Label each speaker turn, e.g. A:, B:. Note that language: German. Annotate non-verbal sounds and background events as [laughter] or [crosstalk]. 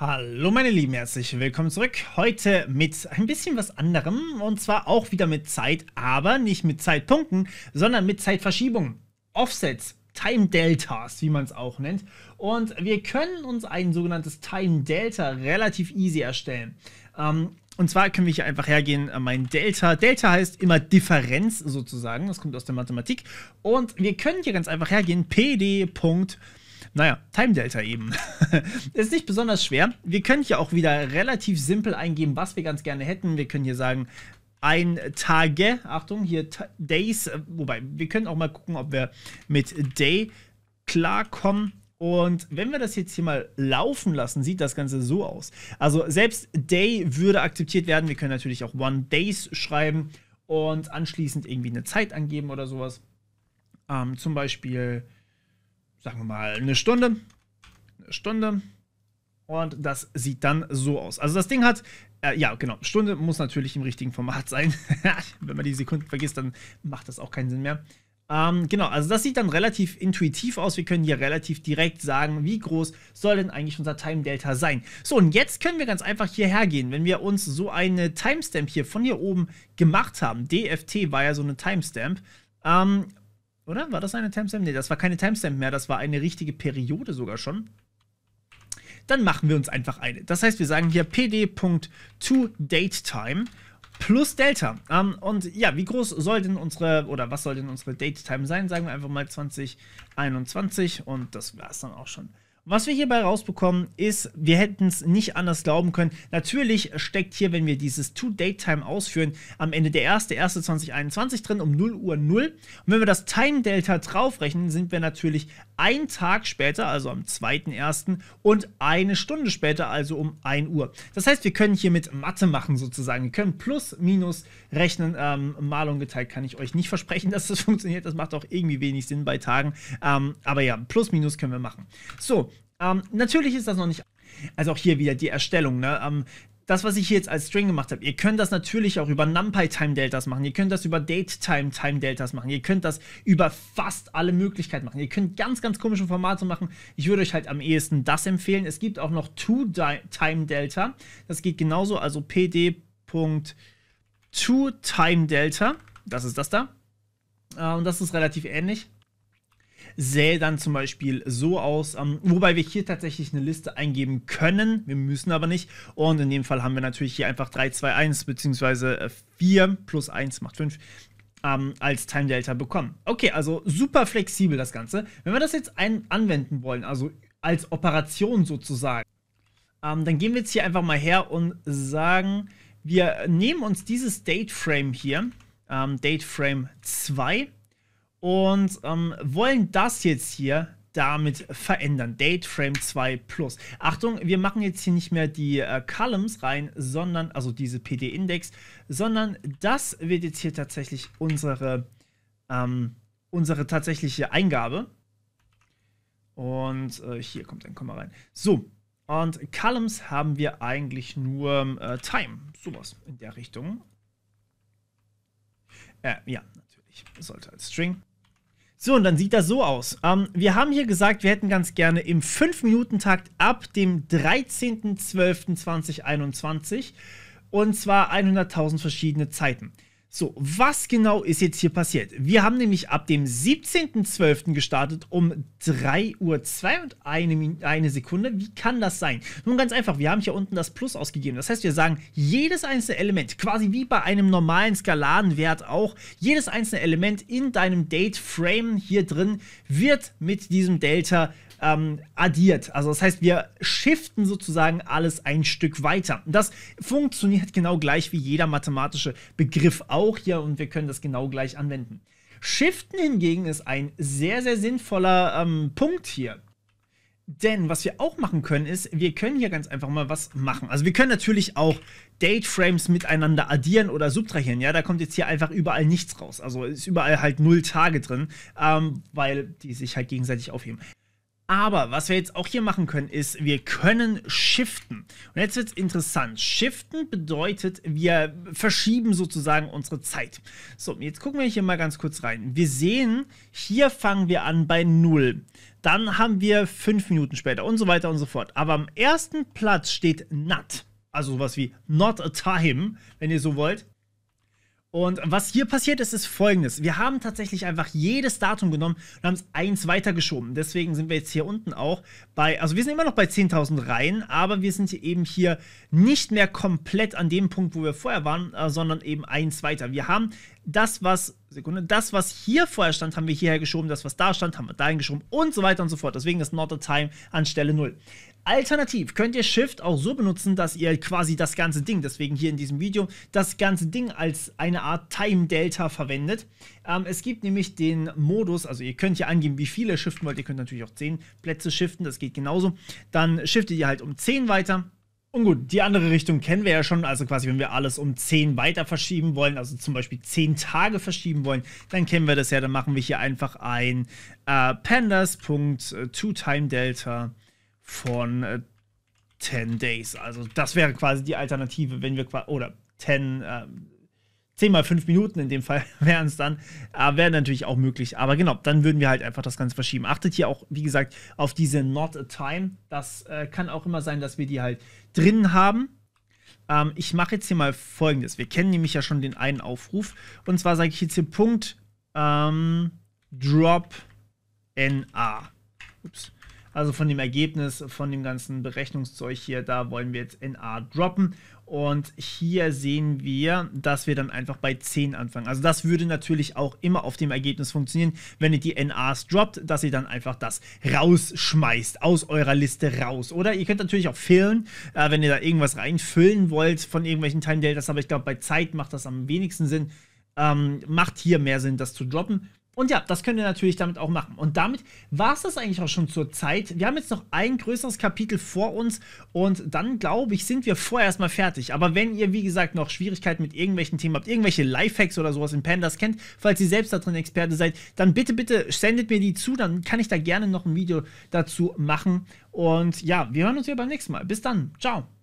A: Hallo meine Lieben, herzlich willkommen zurück. Heute mit ein bisschen was anderem und zwar auch wieder mit Zeit, aber nicht mit Zeitpunkten, sondern mit Zeitverschiebungen, Offsets, Time Deltas, wie man es auch nennt. Und wir können uns ein sogenanntes Time Delta relativ easy erstellen. Ähm, und zwar können wir hier einfach hergehen, äh, mein Delta. Delta heißt immer Differenz sozusagen, das kommt aus der Mathematik. Und wir können hier ganz einfach hergehen, pd.delta naja, Time Delta eben. [laughs] ist nicht besonders schwer. Wir können hier auch wieder relativ simpel eingeben, was wir ganz gerne hätten. Wir können hier sagen, ein Tage, Achtung, hier Days, äh, wobei wir können auch mal gucken, ob wir mit Day klarkommen. Und wenn wir das jetzt hier mal laufen lassen, sieht das Ganze so aus. Also selbst Day würde akzeptiert werden. Wir können natürlich auch One Days schreiben und anschließend irgendwie eine Zeit angeben oder sowas. Ähm, zum Beispiel sagen wir mal, eine Stunde. Eine Stunde. Und das sieht dann so aus. Also das Ding hat, äh, ja genau, Stunde muss natürlich im richtigen Format sein. [laughs] Wenn man die Sekunden vergisst, dann macht das auch keinen Sinn mehr. Ähm, genau, also das sieht dann relativ intuitiv aus. Wir können hier relativ direkt sagen, wie groß soll denn eigentlich unser Time Delta sein. So, und jetzt können wir ganz einfach hierher gehen. Wenn wir uns so eine Timestamp hier von hier oben gemacht haben, DFT war ja so eine Timestamp, ähm, oder? War das eine Timestamp? Ne, das war keine Timestamp mehr, das war eine richtige Periode sogar schon. Dann machen wir uns einfach eine. Das heißt, wir sagen hier pd.toDateTime plus Delta. Ähm, und ja, wie groß soll denn unsere, oder was soll denn unsere DateTime sein? Sagen wir einfach mal 2021 und das war es dann auch schon. Was wir hierbei rausbekommen, ist, wir hätten es nicht anders glauben können. Natürlich steckt hier, wenn wir dieses To-Date-Time ausführen, am Ende der 1.1.2021 drin um 0 Uhr 0. Und wenn wir das Time-Delta draufrechnen, sind wir natürlich einen Tag später, also am 2.1. und eine Stunde später, also um 1 Uhr. Das heißt, wir können hier mit Mathe machen sozusagen. Wir können plus, minus rechnen. Ähm, Malung geteilt kann ich euch nicht versprechen, [laughs] dass das funktioniert. Das macht auch irgendwie wenig Sinn bei Tagen. Ähm, aber ja, plus, minus können wir machen. So, ähm, natürlich ist das noch nicht. Also auch hier wieder die Erstellung. Ne? Ähm, das, was ich hier jetzt als String gemacht habe, ihr könnt das natürlich auch über NumPy-Time-Deltas machen, ihr könnt das über DateTime-Time-Deltas machen, ihr könnt das über fast alle Möglichkeiten machen, ihr könnt ganz, ganz komische Formate machen. Ich würde euch halt am ehesten das empfehlen. Es gibt auch noch To-Time-Delta, das geht genauso, also pd.to-Time-Delta, das ist das da. Äh, und das ist relativ ähnlich sähe dann zum Beispiel so aus, ähm, wobei wir hier tatsächlich eine Liste eingeben können, wir müssen aber nicht. Und in dem Fall haben wir natürlich hier einfach 3, 2, 1 bzw. 4 plus 1 macht 5 ähm, als Time Delta bekommen. Okay, also super flexibel das Ganze. Wenn wir das jetzt anwenden wollen, also als Operation sozusagen, ähm, dann gehen wir jetzt hier einfach mal her und sagen, wir nehmen uns dieses Date Frame hier, ähm, Frame 2, und ähm, wollen das jetzt hier damit verändern. Dateframe 2 Plus. Achtung, wir machen jetzt hier nicht mehr die äh, Columns rein, sondern, also diese PD-Index, sondern das wird jetzt hier tatsächlich unsere, ähm, unsere tatsächliche Eingabe. Und äh, hier kommt ein Komma rein. So, und Columns haben wir eigentlich nur äh, Time, sowas in der Richtung. Äh, ja, natürlich, sollte als String. So, und dann sieht das so aus. Ähm, wir haben hier gesagt, wir hätten ganz gerne im 5-Minuten-Takt ab dem 13.12.2021 und zwar 100.000 verschiedene Zeiten. So, was genau ist jetzt hier passiert? Wir haben nämlich ab dem 17.12. gestartet um 3 Uhr 2 und eine, eine Sekunde. Wie kann das sein? Nun ganz einfach, wir haben hier unten das Plus ausgegeben. Das heißt, wir sagen, jedes einzelne Element, quasi wie bei einem normalen Skalarenwert auch, jedes einzelne Element in deinem Date-Frame hier drin wird mit diesem Delta ähm, addiert. Also das heißt, wir shiften sozusagen alles ein Stück weiter. Und das funktioniert genau gleich wie jeder mathematische Begriff auch hier und wir können das genau gleich anwenden. Shiften hingegen ist ein sehr, sehr sinnvoller ähm, Punkt hier. Denn was wir auch machen können, ist, wir können hier ganz einfach mal was machen. Also wir können natürlich auch Dateframes miteinander addieren oder subtrahieren. Ja, da kommt jetzt hier einfach überall nichts raus. Also ist überall halt null Tage drin, ähm, weil die sich halt gegenseitig aufheben. Aber was wir jetzt auch hier machen können, ist, wir können shiften. Und jetzt wird es interessant. Shiften bedeutet, wir verschieben sozusagen unsere Zeit. So, jetzt gucken wir hier mal ganz kurz rein. Wir sehen, hier fangen wir an bei 0. Dann haben wir 5 Minuten später und so weiter und so fort. Aber am ersten Platz steht NAT. Also sowas wie not a time, wenn ihr so wollt. Und was hier passiert ist, ist folgendes. Wir haben tatsächlich einfach jedes Datum genommen und haben es eins weitergeschoben. Deswegen sind wir jetzt hier unten auch bei, also wir sind immer noch bei 10.000 Reihen, aber wir sind hier eben hier nicht mehr komplett an dem Punkt, wo wir vorher waren, äh, sondern eben eins weiter. Wir haben das, was, Sekunde, das, was hier vorher stand, haben wir hierher geschoben, das, was da stand, haben wir dahin geschoben und so weiter und so fort. Deswegen ist Not a Time an Stelle 0. Alternativ könnt ihr Shift auch so benutzen, dass ihr quasi das ganze Ding, deswegen hier in diesem Video, das ganze Ding als eine Art Time Delta verwendet. Ähm, es gibt nämlich den Modus, also ihr könnt hier angeben, wie viele shiften wollt. Ihr könnt natürlich auch 10 Plätze shiften, das geht genauso. Dann shiftet ihr halt um 10 weiter. Und gut, die andere Richtung kennen wir ja schon. Also quasi, wenn wir alles um 10 weiter verschieben wollen, also zum Beispiel 10 Tage verschieben wollen, dann kennen wir das ja. Dann machen wir hier einfach ein äh, pandas.toTimeDelta. Äh, Delta von äh, 10 Days. Also das wäre quasi die Alternative, wenn wir oder 10, äh, 10 mal 5 Minuten in dem Fall [laughs] wären es dann, äh, wäre natürlich auch möglich. Aber genau, dann würden wir halt einfach das Ganze verschieben. Achtet hier auch, wie gesagt, auf diese Not a Time. Das äh, kann auch immer sein, dass wir die halt drin haben. Ähm, ich mache jetzt hier mal folgendes. Wir kennen nämlich ja schon den einen Aufruf. Und zwar sage ich jetzt hier Punkt ähm, Drop NA. Ups. Also von dem Ergebnis, von dem ganzen Berechnungszeug hier, da wollen wir jetzt NA droppen. Und hier sehen wir, dass wir dann einfach bei 10 anfangen. Also das würde natürlich auch immer auf dem Ergebnis funktionieren, wenn ihr die NAs droppt, dass ihr dann einfach das rausschmeißt, aus eurer Liste raus. Oder ihr könnt natürlich auch fillen, äh, wenn ihr da irgendwas reinfüllen wollt von irgendwelchen Time Deltas, aber ich glaube, bei Zeit macht das am wenigsten Sinn. Ähm, macht hier mehr Sinn, das zu droppen. Und ja, das könnt ihr natürlich damit auch machen. Und damit war es das eigentlich auch schon zur Zeit. Wir haben jetzt noch ein größeres Kapitel vor uns und dann, glaube ich, sind wir vorerst mal fertig. Aber wenn ihr, wie gesagt, noch Schwierigkeiten mit irgendwelchen Themen habt, irgendwelche Lifehacks oder sowas in Pandas kennt, falls ihr selbst da drin Experte seid, dann bitte, bitte sendet mir die zu, dann kann ich da gerne noch ein Video dazu machen. Und ja, wir hören uns wieder beim nächsten Mal. Bis dann. Ciao.